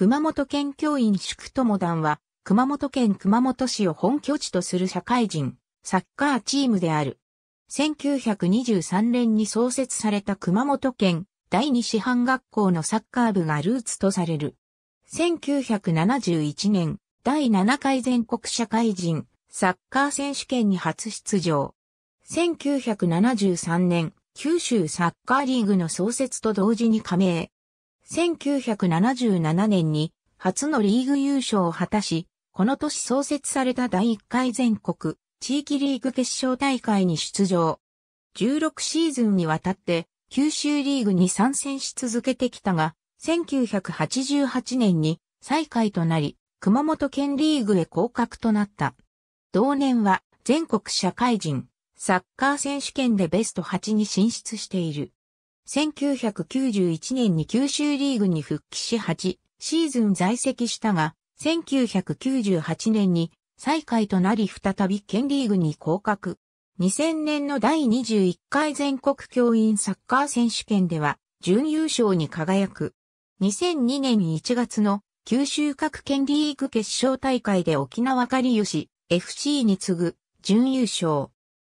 熊本県教員宿友団は、熊本県熊本市を本拠地とする社会人、サッカーチームである。1923年に創設された熊本県第二師範学校のサッカー部がルーツとされる。1971年、第7回全国社会人サッカー選手権に初出場。1973年、九州サッカーリーグの創設と同時に加盟。1977年に初のリーグ優勝を果たし、この年創設された第1回全国地域リーグ決勝大会に出場。16シーズンにわたって九州リーグに参戦し続けてきたが、1988年に最下位となり、熊本県リーグへ降格となった。同年は全国社会人サッカー選手権でベスト8に進出している。1991年に九州リーグに復帰し8シーズン在籍したが、1998年に再開となり再び県リーグに降格。2000年の第21回全国教員サッカー選手権では準優勝に輝く。2002年1月の九州各県リーグ決勝大会で沖縄狩りゆし FC に次ぐ準優勝。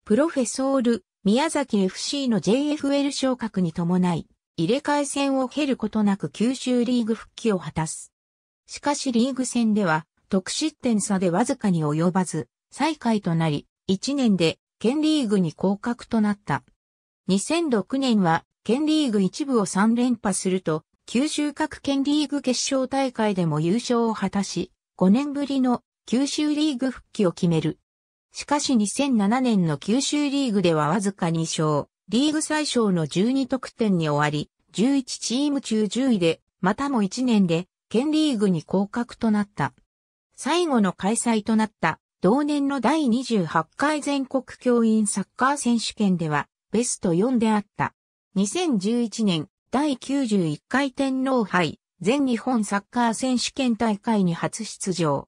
プロフェソール宮崎 FC の JFL 昇格に伴い、入れ替え戦を経ることなく九州リーグ復帰を果たす。しかしリーグ戦では、得失点差でわずかに及ばず、再開となり、1年で、県リーグに降格となった。2006年は、県リーグ一部を3連覇すると、九州各県リーグ決勝大会でも優勝を果たし、5年ぶりの九州リーグ復帰を決める。しかし2007年の九州リーグではわずか2勝、リーグ最小の12得点に終わり、11チーム中10位で、またも1年で、県リーグに降格となった。最後の開催となった同年の第28回全国教員サッカー選手権ではベスト4であった。2011年第91回天皇杯全日本サッカー選手権大会に初出場。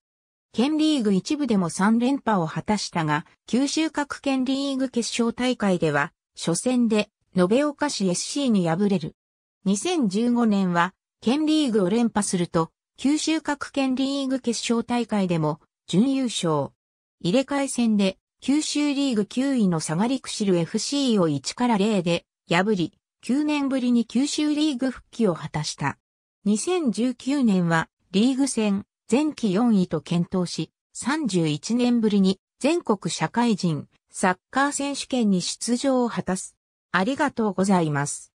県リーグ一部でも3連覇を果たしたが、九州各県リーグ決勝大会では、初戦で延岡市 SC に敗れる。2015年は、県リーグを連覇すると、九州各県リーグ決勝大会でも準優勝。入れ替え戦で九州リーグ9位の下がりくしる FC を1から0で破り、9年ぶりに九州リーグ復帰を果たした。2019年はリーグ戦前期4位と検討し、31年ぶりに全国社会人サッカー選手権に出場を果たす。ありがとうございます。